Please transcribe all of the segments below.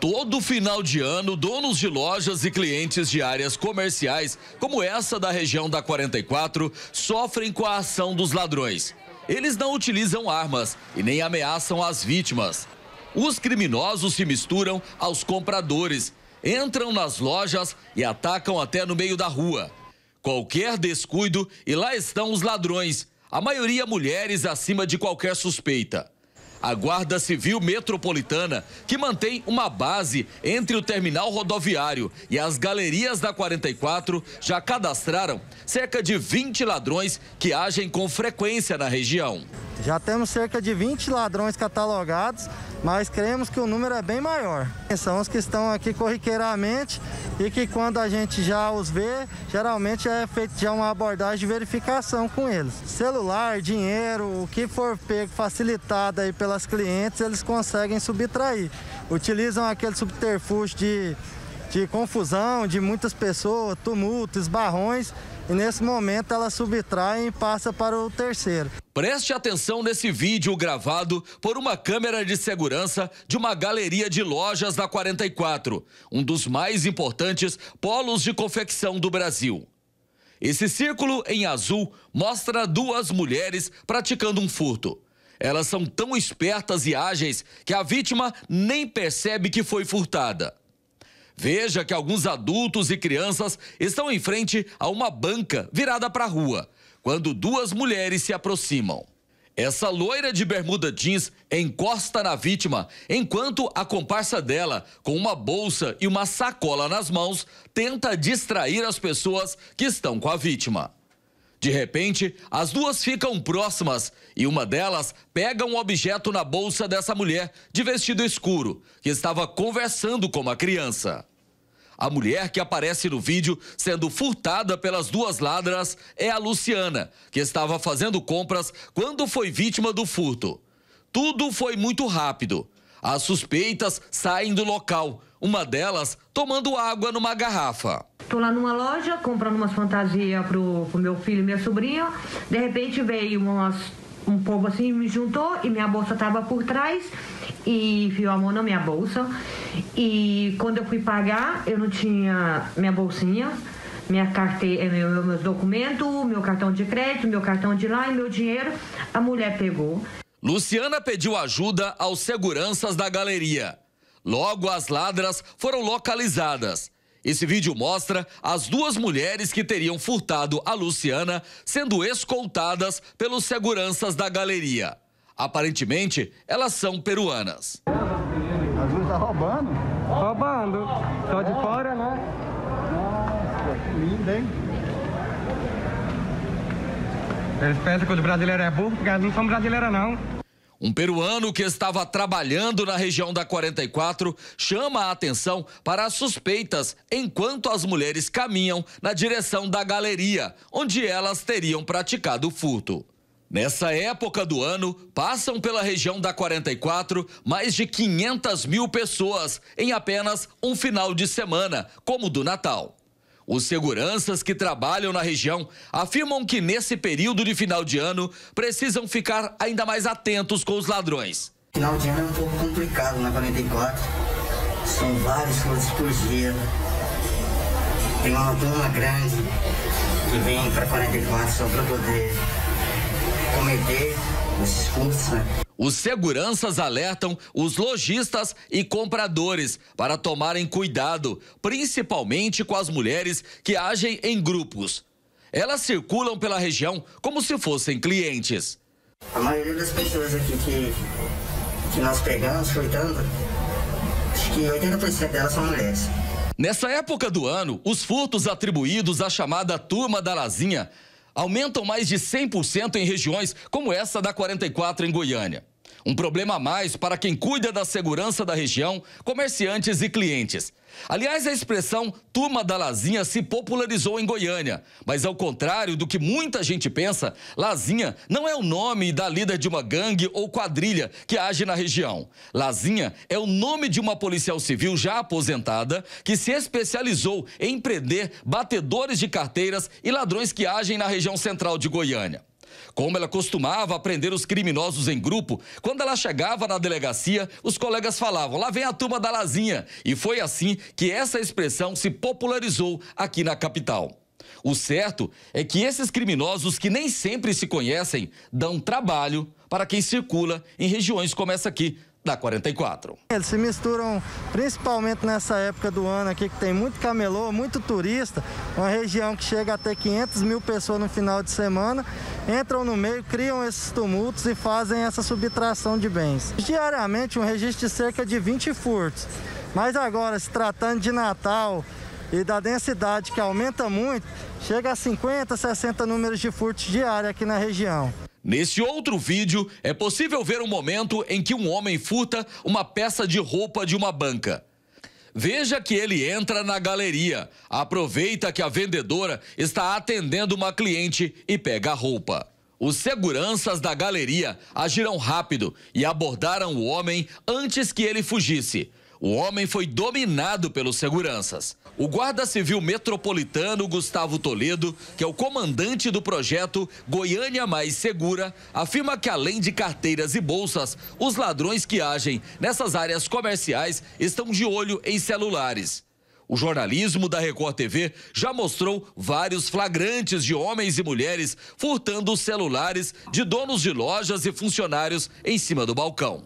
Todo final de ano, donos de lojas e clientes de áreas comerciais, como essa da região da 44, sofrem com a ação dos ladrões. Eles não utilizam armas e nem ameaçam as vítimas. Os criminosos se misturam aos compradores, entram nas lojas e atacam até no meio da rua. Qualquer descuido e lá estão os ladrões, a maioria mulheres acima de qualquer suspeita a Guarda Civil Metropolitana, que mantém uma base entre o terminal rodoviário e as galerias da 44, já cadastraram cerca de 20 ladrões que agem com frequência na região. Já temos cerca de 20 ladrões catalogados, mas cremos que o número é bem maior. São os que estão aqui corriqueiramente e que quando a gente já os vê, geralmente é feita já uma abordagem de verificação com eles. Celular, dinheiro, o que for pego facilitado aí pelas clientes, eles conseguem subtrair. Utilizam aquele subterfúgio de, de confusão, de muitas pessoas, tumultos, barrões e nesse momento ela subtrai e passa para o terceiro. Preste atenção nesse vídeo gravado por uma câmera de segurança de uma galeria de lojas da 44, um dos mais importantes polos de confecção do Brasil. Esse círculo em azul mostra duas mulheres praticando um furto. Elas são tão espertas e ágeis que a vítima nem percebe que foi furtada. Veja que alguns adultos e crianças estão em frente a uma banca virada para a rua, quando duas mulheres se aproximam. Essa loira de bermuda jeans encosta na vítima, enquanto a comparsa dela, com uma bolsa e uma sacola nas mãos, tenta distrair as pessoas que estão com a vítima. De repente, as duas ficam próximas e uma delas pega um objeto na bolsa dessa mulher de vestido escuro, que estava conversando com a criança. A mulher que aparece no vídeo sendo furtada pelas duas ladras é a Luciana, que estava fazendo compras quando foi vítima do furto. Tudo foi muito rápido. As suspeitas saem do local, uma delas tomando água numa garrafa. Estou lá numa loja comprando umas fantasias para pro meu filho e minha sobrinha. De repente veio umas um povo assim me juntou e minha bolsa estava por trás e viu a mão na minha bolsa. E quando eu fui pagar, eu não tinha minha bolsinha, minha carteira, meu, meus documentos, meu cartão de crédito, meu cartão de lá e meu dinheiro. A mulher pegou. Luciana pediu ajuda aos seguranças da galeria. Logo, as ladras foram localizadas esse vídeo mostra as duas mulheres que teriam furtado a Luciana sendo escoltadas pelos seguranças da galeria. Aparentemente, elas são peruanas. As duas estão roubando? Roubando. Só de fora, né? Nossa, que lindo, hein? Eles pensam que os brasileiros é burro, porque eles não são brasileiros, não. Um peruano que estava trabalhando na região da 44 chama a atenção para as suspeitas enquanto as mulheres caminham na direção da galeria, onde elas teriam praticado o furto. Nessa época do ano, passam pela região da 44 mais de 500 mil pessoas em apenas um final de semana, como o do Natal. Os seguranças que trabalham na região afirmam que nesse período de final de ano precisam ficar ainda mais atentos com os ladrões. Final de ano é um pouco complicado na né, 44. São vários coisas por dia. Tem uma turma grande que vem para 44 só para poder cometer esses cursos, né? Os seguranças alertam os lojistas e compradores para tomarem cuidado, principalmente com as mulheres que agem em grupos. Elas circulam pela região como se fossem clientes. A maioria das pessoas aqui que, que nós pegamos, acho que 80% delas são mulheres. Nessa época do ano, os furtos atribuídos à chamada turma da Lazinha aumentam mais de 100% em regiões como essa da 44 em Goiânia. Um problema a mais para quem cuida da segurança da região, comerciantes e clientes. Aliás, a expressão turma da Lazinha se popularizou em Goiânia, mas ao contrário do que muita gente pensa, Lazinha não é o nome da líder de uma gangue ou quadrilha que age na região. Lazinha é o nome de uma policial civil já aposentada que se especializou em prender batedores de carteiras e ladrões que agem na região central de Goiânia. Como ela costumava prender os criminosos em grupo, quando ela chegava na delegacia, os colegas falavam: lá vem a turma da Lazinha. E foi assim que essa expressão se popularizou aqui na capital. O certo é que esses criminosos que nem sempre se conhecem dão trabalho para quem circula em regiões como essa aqui, da 44. Eles se misturam principalmente nessa época do ano aqui que tem muito camelô, muito turista, uma região que chega até 500 mil pessoas no final de semana, entram no meio, criam esses tumultos e fazem essa subtração de bens. Diariamente um registro de cerca de 20 furtos, mas agora se tratando de Natal e da densidade que aumenta muito, chega a 50, 60 números de furtos diários aqui na região. Nesse outro vídeo, é possível ver um momento em que um homem furta uma peça de roupa de uma banca. Veja que ele entra na galeria, aproveita que a vendedora está atendendo uma cliente e pega a roupa. Os seguranças da galeria agiram rápido e abordaram o homem antes que ele fugisse. O homem foi dominado pelos seguranças. O guarda civil metropolitano Gustavo Toledo, que é o comandante do projeto Goiânia Mais Segura, afirma que além de carteiras e bolsas, os ladrões que agem nessas áreas comerciais estão de olho em celulares. O jornalismo da Record TV já mostrou vários flagrantes de homens e mulheres furtando os celulares de donos de lojas e funcionários em cima do balcão.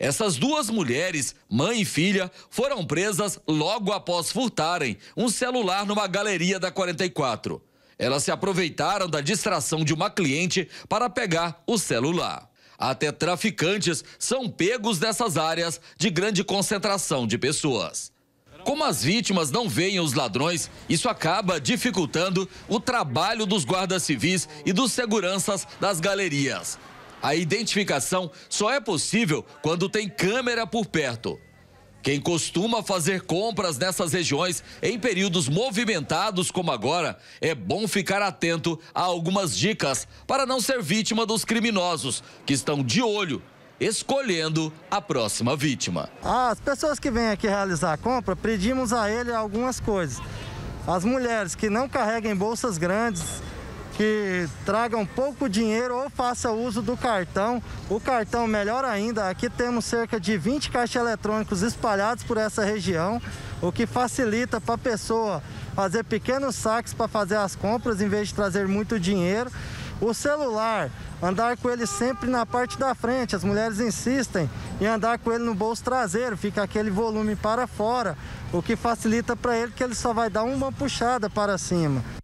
Essas duas mulheres, mãe e filha, foram presas logo após furtarem um celular numa galeria da 44. Elas se aproveitaram da distração de uma cliente para pegar o celular. Até traficantes são pegos dessas áreas de grande concentração de pessoas. Como as vítimas não veem os ladrões, isso acaba dificultando o trabalho dos guardas civis e dos seguranças das galerias. A identificação só é possível quando tem câmera por perto. Quem costuma fazer compras nessas regiões em períodos movimentados como agora, é bom ficar atento a algumas dicas para não ser vítima dos criminosos que estão de olho escolhendo a próxima vítima. Ah, as pessoas que vêm aqui realizar a compra, pedimos a ele algumas coisas. As mulheres que não carreguem bolsas grandes, que tragam pouco dinheiro ou faça uso do cartão. O cartão, melhor ainda, aqui temos cerca de 20 caixas eletrônicos espalhados por essa região, o que facilita para a pessoa fazer pequenos saques para fazer as compras em vez de trazer muito dinheiro. O celular, andar com ele sempre na parte da frente. As mulheres insistem em andar com ele no bolso traseiro, fica aquele volume para fora, o que facilita para ele que ele só vai dar uma puxada para cima.